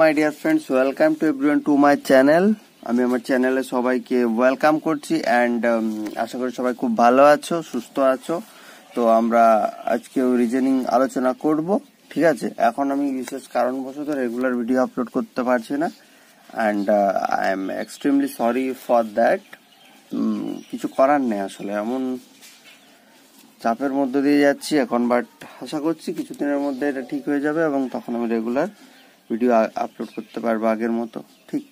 my dear friends welcome to everyone to my channel আমি আমার চ্যানেলে সবাইকে ওয়েলকাম করছি অ্যান্ড um, আশা করি সবাই খুব ভালো আছো সুস্থ আছো তো আমরা আজকেও রিজনিং আলোচনা করব ঠিক আছে এখন আমি বিশেষ কারণবশত রেগুলার ভিডিও আপলোড করতে পারছি না and I am extremely sorry for that কিছু করার নেই আসলে এমন চাপের মধ্যে দিয়ে যাচ্ছি এখন বাট আশা করছি কিছুদিনের মধ্যে এটা ঠিক হয়ে যাবে এবং তখন আমি রেগুলার ভিডিও আপলোড করতে পারবো আগের মতো ঠিক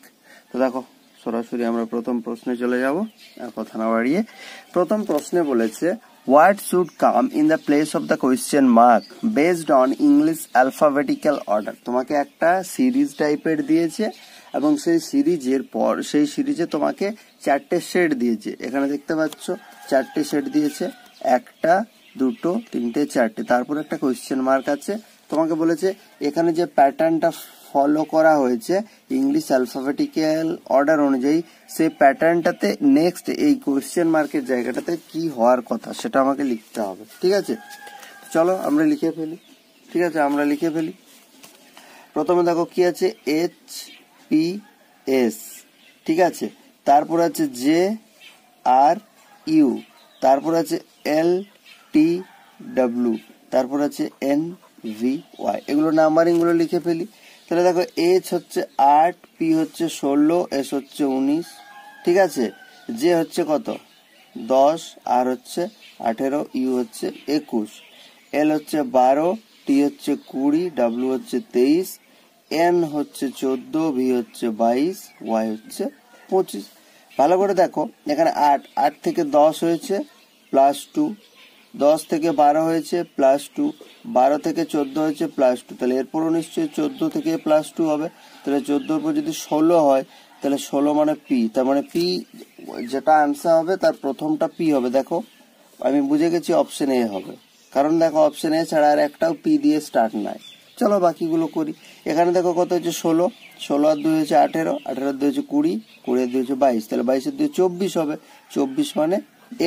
তো দেখো সরাসরি আমরা প্রথম প্রশ্নে চলে যাব কথা না বাড়িয়ে প্রথম প্রশ্নে বলেছে what should come in the place of the question mark based on English alphabetical order তোমাকে একটা সিরিজ টাইপের দিয়েছে এবং সেই সিরিজের পর সেই সিরিজে তোমাকে চারটে শেড দিয়েছে এখানে দেখতে পাচ্ছ চারটে শেড দিয়েছে একটা দুটো তিনটে চারটে তারপর একটা কোয়েশ্চেন মার্ক আছে তোমাকে বলেছে এখানে যে প্যাটার্নটা ফলো করা হয়েছে ইংলিশ অ্যালফাবেটিক্যাল অর্ডার অনুযায়ী সেই প্যাটার্নটাতে নেক্সট এই কোয়েশ্চেন মার্কের জায়গাটাতে কি হওয়ার কথা সেটা আমাকে লিখতে হবে ঠিক আছে চলো আমরা লিখে ফেলি ঠিক আছে আমরা লিখে ফেলি প্রথমে দেখো কি আছে এইচ পি এস ঠিক আছে তারপর আছে জে আর ইউ তারপর আছে এল টি ডাব্লু তারপর আছে এন ভি ওয়াই এগুলো নাম্বারিংগুলো লিখে ফেলি তাহলে দেখো এইচ হচ্ছে আট পি হচ্ছে ষোলো এস হচ্ছে উনিশ ঠিক আছে যে হচ্ছে কত দশ আর হচ্ছে আঠেরো ইউ হচ্ছে একুশ এল হচ্ছে বারো টি হচ্ছে কুড়ি ডাব্লু হচ্ছে তেইশ এন হচ্ছে চোদ্দো ভি হচ্ছে বাইশ ওয়াই হচ্ছে পঁচিশ ভালো করে দেখো এখানে আট আট থেকে দশ হয়েছে প্লাস টু দশ থেকে বারো হয়েছে প্লাস টু বারো থেকে চোদ্দ হয়েছে প্লাস টু তাহলে এরপরও নিশ্চয়ই চোদ্দ থেকে প্লাস টু হবে তাহলে চোদ্দোর পর যদি ষোলো হয় তাহলে ষোলো মানে পি তার মানে পি যেটা অ্যান্সার হবে তার প্রথমটা পি হবে দেখো আমি বুঝে গেছি অপশন এ হবে কারণ দেখো অপশন এ ছাড়া আর একটাও পি দিয়ে স্টার্ট নাই চলো বাকিগুলো করি এখানে দেখো কত হচ্ছে ষোলো ষোলো আর দুই হচ্ছে আঠেরো আঠেরো দুই হচ্ছে কুড়ি কুড়ি আর দুই হচ্ছে বাইশ তাহলে বাইশের দুই চব্বিশ হবে চব্বিশ মানে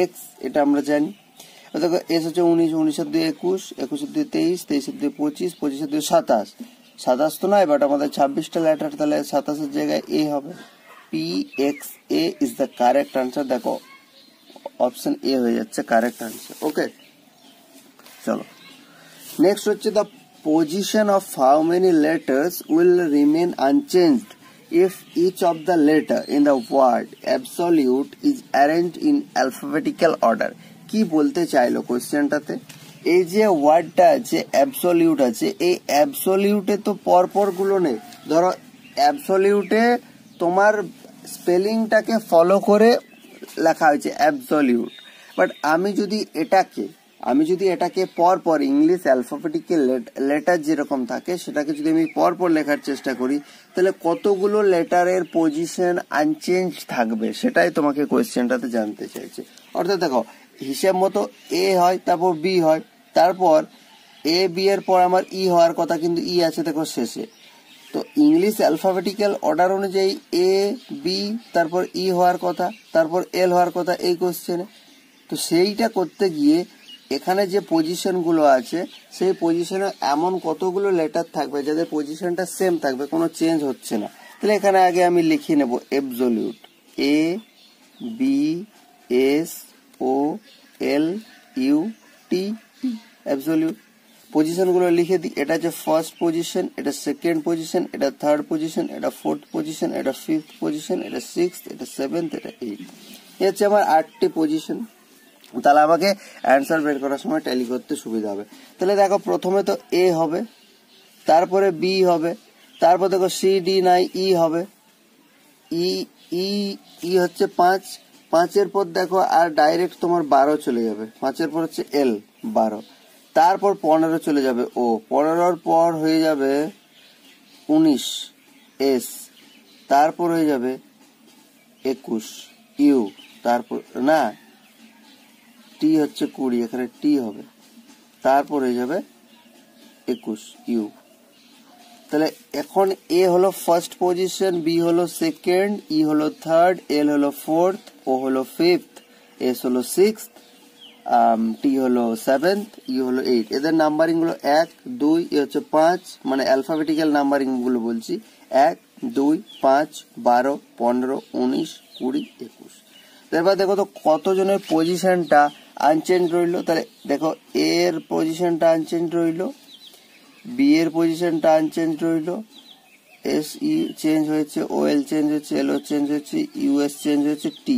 এক্স এটা আমরা জানি দেখো এস হচ্ছে উনিশ উনিশের দুই একুশ একুশের দুই তেইশ তেইশের দুই পঁচিশ পঁচিশের দুই সাতাশ সাতাশ তো নয় বাট আমাদের ছাব্বিশটা লেটার তাহলে সাতাশের জায়গায় এ হবে P X A is the correct answer দেখো অপশন এ হয়ে যাচ্ছে কারেক্ট আনসার ওকে চলো নেক্সট হচ্ছে the position of how many letters will remain unchanged if each of the letter in the word absolute is arrange in alphabetical order কি বলতে চাইলো কোয়েশ্চেনটাতে এই যে ওয়ার্ডটা আছে অ্যাবসলিউট আছে এই অ্যাবসলিউটে তো গুলো নেই ধরো অ্যাবসলিউটে তোমার স্পেলিংটাকে ফলো করে লেখা হয়েছে অ্যাবসলিউট বাট আমি যদি এটাকে আমি যদি এটাকে পর পর ইংলিশ অ্যালফাবেটিক লেটার যেরকম থাকে সেটাকে যদি আমি পর পর লেখার চেষ্টা করি তাহলে কতগুলো লেটারের পজিশন আনচেঞ্জ থাকবে সেটাই তোমাকে কোয়েশ্চেনটাতে জানতে চাইছে অর্থাৎ দেখো হিসাব মতো এ হয় তারপর বি হয় তারপর এ বি এর পর আমার ই হওয়ার কথা কিন্তু ই আছে দেখো শেষে তো ইংলিশ অ্যালফাবেটিক্যাল অর্ডার অনুযায়ী এ বি তারপর ই হওয়ার কথা তারপর এল হওয়ার কথা এই কোয়েশ্চেনে তো সেইটা করতে গিয়ে এখানে যে পজিশনগুলো আছে সেই পজিশনে এমন কতগুলো লেটার থাকবে যাদের পজিশনটা সেম থাকবে কোনো চেঞ্জ হচ্ছে না তাহলে এখানে আগে আমি লিখে নেব absolute A B S O L U T absolute পজিশনগুলো লিখে দিই এটা হচ্ছে ফার্স্ট পজিশন এটা সেকেন্ড পজিশন এটা থার্ড পজিশন এটা ফোর্থ পজিশন এটা ফিফথ পজিশন এটা সিক্স এটা সেভেন্থ এটা এইট এ হচ্ছে আমার আটটি পজিশন তাহলে আমাকে অ্যান্সার বের করার সময় ট্যালি করতে সুবিধা হবে তাহলে দেখো প্রথমে তো এ হবে তারপরে বি হবে তারপর দেখো সি ডি নাই ই e হবে ই ই ই হচ্ছে পাঁচ পাঁচের পর দেখো আর ডাইরেক্ট তোমার বারো চলে যাবে পাঁচের পর হচ্ছে এল বারো তারপর পনেরো চলে যাবে ও পনেরোর পর হয়ে যাবে উনিশ এস তারপর হয়ে যাবে একুশ ইউ তারপর না টি হচ্ছে কুড়ি এখানে টি হবে তারপর হয়ে যাবে একুশ ইউ তাহলে এখন এ হলো ফার্স্ট পজিশন বি হলো সেকেন্ড ই e হলো থার্ড এল হলো ফোর্থ ও হলো ফিফথ এস হলো সিক্স টি um, হলো সেভেন্থ ই e হলো এইট এদের নাম্বারিং গুলো এক দুই এ হচ্ছে পাঁচ মানে অ্যালফাবেটিক্যাল নাম্বারিং গুলো বলছি এক দুই পাঁচ বারো পনেরো উনিশ কুড়ি একুশ এবার দেখো তো কতজনের পজিশনটা আনচেঞ্জ রইল তাহলে দেখো এ এর পজিশনটা আনচেঞ্জ রইল বি এর পজিশনটা আনচেঞ্জ রইল এস ই চেঞ্জ হয়েছে ও এল চেঞ্জ হয়েছে এল ও চেঞ্জ হয়েছে ইউএস চেঞ্জ হয়েছে টি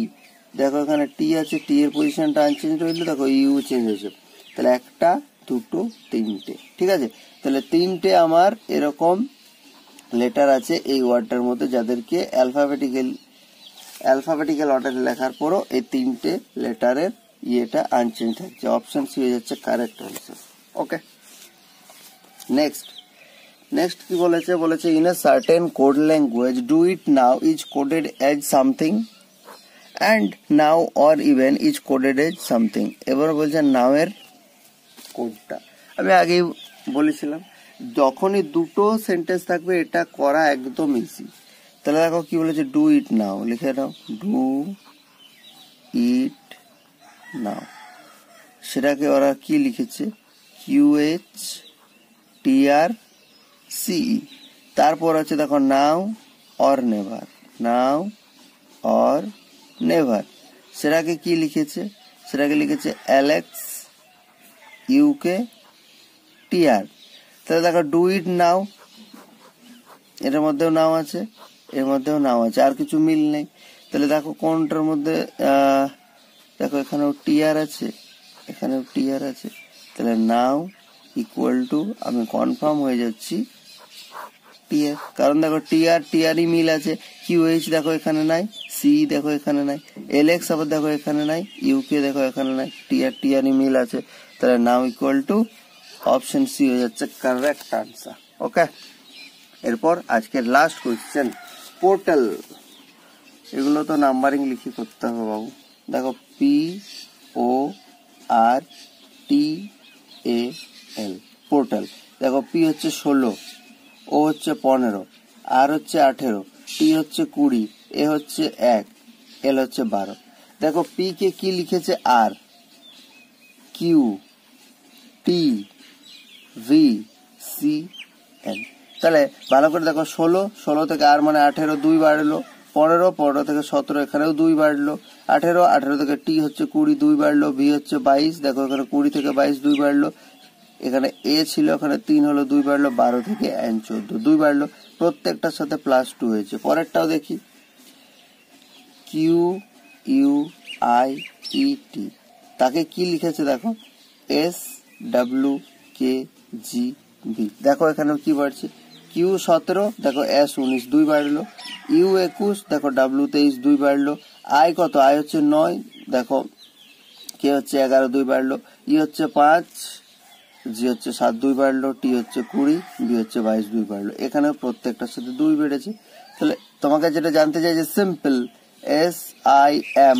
দেখো এখানে টি আছে টি এর পজিশনটা আনচেঞ্জ রইল দেখো ইউ চেঞ্জ হয়েছে তাহলে একটা দুটো তিনটে ঠিক আছে তাহলে তিনটে আমার এরকম লেটার আছে এই ওয়ার্ডটার মধ্যে যাদেরকে অ্যালফাবেটিক্যাল অ্যালফাবেটিক্যাল অর্ডারে লেখার পরও এই তিনটে লেটারের ইয়েটা আনচেঞ্জ থাকছে অপশান সি হয়ে যাচ্ছে correct answer okay next next কি বলেছে বলেছে in a certain code language do it now is coded as something and now or even is coded as something এবার বলছে নাওয়ের কোডটা আমি আগেই বলেছিলাম যখনই দুটো সেন্টেন্স থাকবে এটা করা একদম ইজি তাহলে দেখো কি বলেছে ডু ইট নাও লিখে দাও ডু ইট নাও সেটাকে ওরা কি লিখেছে Q H T R C তারপর আছে দেখো now or never now or never সেটাকে কি লিখেছে সেটাকে লিখেছে অ্যালেক্স ইউকে টিআর তাহলে দেখো ডু ইট নাও এটার মধ্যেও নাও আছে এর মধ্যেও নাও আছে আর কিছু মিল নেই তাহলে দেখো কোনটার মধ্যে দেখো এখানেও টিআর আছে এখানেও টিআর আছে তাহলে নাও ইকুয়াল টু আমি কনফার্ম হয়ে যাচ্ছি টিআর কারণ দেখো টিআর টিআরই মিল আছে কিউএইচ দেখো এখানে নাই সি দেখো এখানে নাই এলএক্স আবার দেখো এখানে নাই ইউকে দেখো এখানে নাই টিআর টিআরই মিল আছে তাহলে now equal to option C হয়ে যাচ্ছে কারেক্ট আনসার ওকে এরপর আজকের লাস্ট কোয়েশ্চেন পোর্টাল এগুলো তো নাম্বারিং লিখে করতে হবে বাবু দেখো P O R T A L portal দেখো পি হচ্ছে ষোলো ও হচ্ছে পনেরো আর হচ্ছে আঠেরো টি হচ্ছে কুড়ি এ হচ্ছে এক এল হচ্ছে বারো দেখো পি কে কি লিখেছে R Q T V C L তাহলে ভালো করে দেখো ষোলো ষোলো থেকে আর মানে আঠেরো দুই বাড়লো পনেরো পনেরো থেকে সতেরো এখানেও দুই বাড়লো আঠেরো আঠেরো থেকে টি হচ্ছে কুড়ি দুই বাড়লো বি হচ্ছে বাইশ দেখো এখানে কুড়ি থেকে বাইশ দুই বাড়লো এখানে এ ছিল এখানে তিন হলো দুই বাড়লো বারো থেকে এন চোদ্দ দুই বাড়লো প্রত্যেকটার সাথে প্লাস টু হয়েছে পরেরটাও দেখি Q U I E T তাকে কি লিখেছে দেখো S W K G B দেখো এখানে কি বাড়ছে কিউ সতেরো দেখো এস উনিশ দুই বাড়লো ইউ একুশ দেখো ডাব্লু তেইশ দুই বাড়লো আয় কত আয় হচ্ছে নয় দেখো কে হচ্ছে এগারো দুই বাড়লো ই e হচ্ছে পাঁচ জি হচ্ছে সাত দুই বাড়লো টি হচ্ছে কুড়ি বি হচ্ছে বাইশ দুই বাড়লো এখানে প্রত্যেকটার সাথে দুই বেড়েছে তাহলে তোমাকে যেটা জানতে চাই যে simple S I M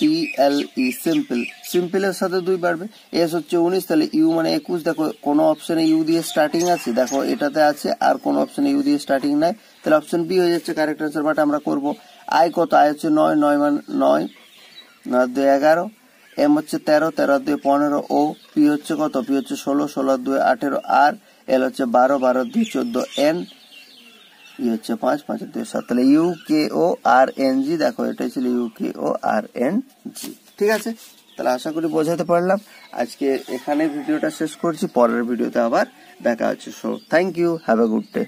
T L E simple সিম্পলের সাথে দুই বাড়বে এস হচ্ছে উনিশ তাহলে ইউ মানে একুশ দেখো কোনো অপশনে ইউ দিয়ে স্টার্টিং আছে দেখো এটাতে আছে আর কোনো অপশনে ইউ দিয়ে স্টার্টিং নাই তাহলে অপশন বি হয়ে যাচ্ছে কারেক্ট আনসার বাট আমরা করব আয় কত আয় হচ্ছে নয় নয় মানে নয় নয় দুই এগারো এম হচ্ছে তেরো তেরো দুই পনেরো ও পি হচ্ছে কত পি হচ্ছে ষোলো ষোলো দুই আঠেরো আর এল হচ্ছে বারো বারো দুই চোদ্দো এন ই হচ্ছে পাঁচ পাঁচ দুই সাত তাহলে you O R N G দেখো এটাই ছিল you K O R N G ঠিক আছে তাহলে আশা করি বোঝাতে পারলাম আজকে এখানে ভিডিওটা শেষ করছি পরের ভিডিওতে আবার দেখা হচ্ছে so thank you have a good day